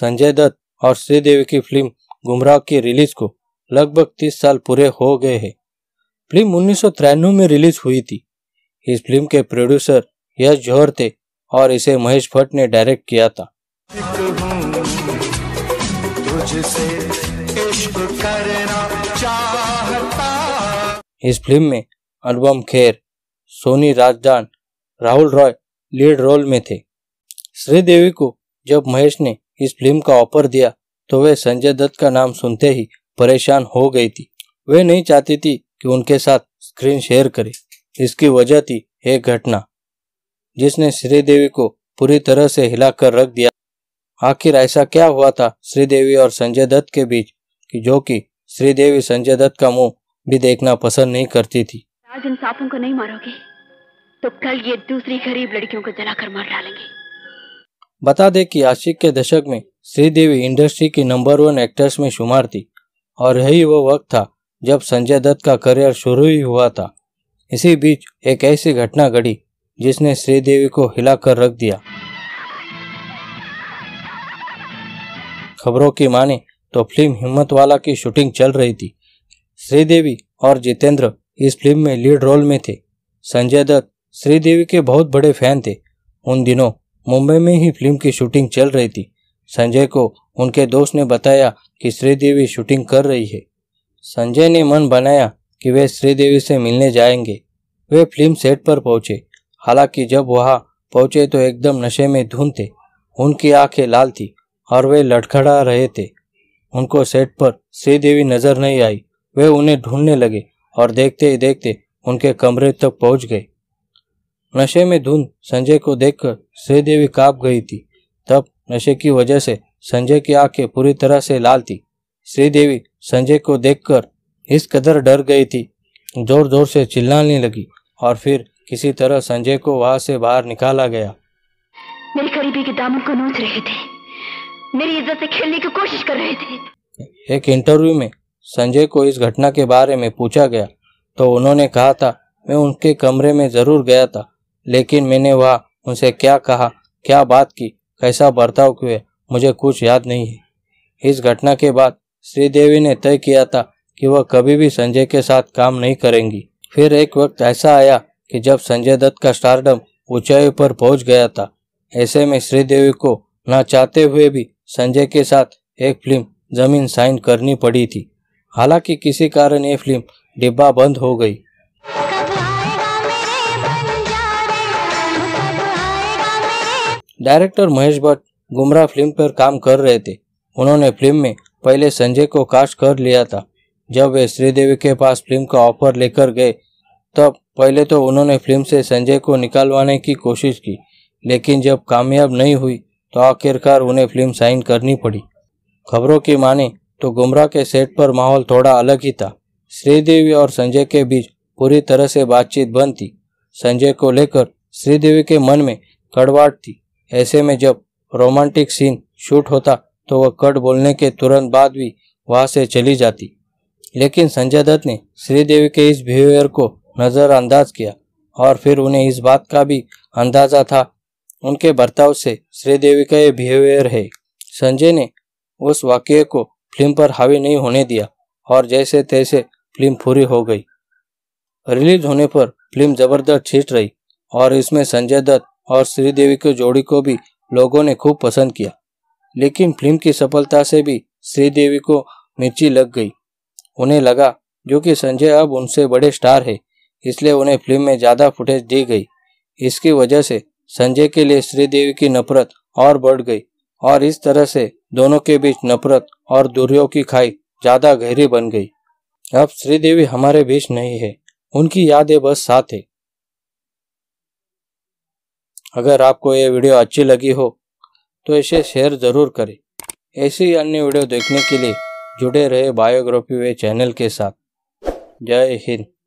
संजय दत्त और श्रीदेवी की फिल्म गुमराह की रिलीज को लगभग 30 साल पूरे हो गए हैं फिल्म उन्नीस में रिलीज हुई थी इस फिल्म के प्रोड्यूसर यश जौहर थे और इसे महेश भट्ट ने डायरेक्ट किया था इस फिल्म में अनुपम खेर सोनी राजदान राहुल रॉय लीड रोल में थे श्रीदेवी को जब महेश ने इस फिल्म का ऑफर दिया तो वे संजय दत्त का नाम सुनते ही परेशान हो गई थी वे नहीं चाहती थी कि उनके साथ स्क्रीन शेयर करे इसकी वजह थी एक घटना जिसने श्रीदेवी को पूरी तरह से हिलाकर रख दिया आखिर ऐसा क्या हुआ था श्रीदेवी और संजय दत्त के बीच कि जो कि श्रीदेवी संजय दत्त का मुंह भी देखना पसंद नहीं करती थी आज इन सांपों को नहीं मारोगे तो कल ये दूसरी गरीब लड़कियों को जलाकर मार डालेंगे बता दें कि आशिक के दशक में श्रीदेवी इंडस्ट्री की नंबर वन एक्ट्रेस में शुमार थी और यही वो वक्त था जब संजय दत्त का करियर शुरू ही हुआ था इसी बीच एक ऐसी घटना घड़ी जिसने श्रीदेवी को हिलाकर रख दिया खबरों की माने तो फिल्म हिम्मत वाला की शूटिंग चल रही थी श्रीदेवी और जितेंद्र इस फिल्म में लीड रोल में थे संजय दत्त श्रीदेवी के बहुत बड़े फैन थे उन दिनों मुंबई में ही फिल्म की शूटिंग चल रही थी संजय को उनके दोस्त ने बताया कि श्रीदेवी शूटिंग कर रही है संजय ने मन बनाया कि वे श्रीदेवी से मिलने जाएंगे वे फिल्म सेट पर पहुंचे हालांकि जब वहां पहुंचे तो एकदम नशे में धुन थे उनकी आंखें लाल थी और वे लड़खड़ा रहे थे उनको सेट पर श्रीदेवी नजर नहीं आई वे उन्हें ढूंढने लगे और देखते ही देखते उनके कमरे तक पहुंच गए नशे में धुन संजय को देखकर श्रीदेवी कांप गई थी तब नशे की वजह से संजय की आंखें पूरी तरह से लाल थी श्रीदेवी संजय को देखकर इस कदर डर गई थी जोर जोर से चिल्लाने लगी और फिर किसी तरह संजय को वहां से बाहर निकाला गया मेरी करीबी के दामों को नोच रहे थे मेरी इज्जत से खेलने की कोशिश कर रहे थे एक इंटरव्यू में संजय को इस घटना के बारे में पूछा गया तो उन्होंने कहा था मैं उनके कमरे में जरूर गया था लेकिन मैंने वह उनसे क्या कहा क्या बात की कैसा बर्ताव किए मुझे कुछ याद नहीं है इस घटना के बाद श्रीदेवी ने तय किया था कि वह कभी भी संजय के साथ काम नहीं करेंगी फिर एक वक्त ऐसा आया कि जब संजय दत्त का स्टारडम ऊंचाई पर पहुंच गया था ऐसे में श्रीदेवी को ना चाहते हुए भी संजय के साथ एक फिल्म जमीन साइन करनी पड़ी थी हालांकि किसी कारण ये फिल्म डिब्बा बंद हो गई डायरेक्टर महेश भट्ट गुमराह फिल्म पर काम कर रहे थे उन्होंने फिल्म में पहले संजय को कास्ट कर लिया था जब वे श्रीदेवी के पास फिल्म का ऑफर लेकर गए तब पहले तो उन्होंने फिल्म से संजय को निकालवाने की कोशिश की लेकिन जब कामयाब नहीं हुई तो आखिरकार उन्हें फिल्म साइन करनी पड़ी खबरों की माने तो गुमराह के सेट पर माहौल थोड़ा अलग ही था श्रीदेवी और संजय के बीच पूरी तरह से बातचीत बंद थी संजय को लेकर श्रीदेवी के मन में कड़वाट थी ऐसे में जब रोमांटिक सीन शूट होता तो वह कट बोलने के तुरंत बाद भी वहां से चली जाती लेकिन संजय दत्त ने श्रीदेवी के इस बिहेवियर को नज़रअंदाज किया और फिर उन्हें इस बात का भी अंदाज़ा था उनके बर्ताव से श्रीदेवी का ये बिहेवियर है संजय ने उस वाक्य को फिल्म पर हावी नहीं होने दिया और जैसे तैसे फिल्म पूरी हो गई रिलीज होने पर फिल्म जबरदस्त छीट रही और इसमें संजय दत्त और श्रीदेवी की जोड़ी को भी लोगों ने खूब पसंद किया लेकिन फिल्म की सफलता से भी श्रीदेवी को मिर्ची लग गई उन्हें लगा जो कि संजय अब उनसे बड़े स्टार है इसलिए उन्हें फिल्म में ज़्यादा फुटेज दी गई इसकी वजह से संजय के लिए श्रीदेवी की नफरत और बढ़ गई और इस तरह से दोनों के बीच नफरत और दूरियों की खाई ज़्यादा गहरी बन गई अब श्रीदेवी हमारे बीच नहीं है उनकी यादें बस साथ है अगर आपको ये वीडियो अच्छी लगी हो तो इसे शेयर ज़रूर करें ऐसी अन्य वीडियो देखने के लिए जुड़े रहे बायोग्राफी वे चैनल के साथ जय हिंद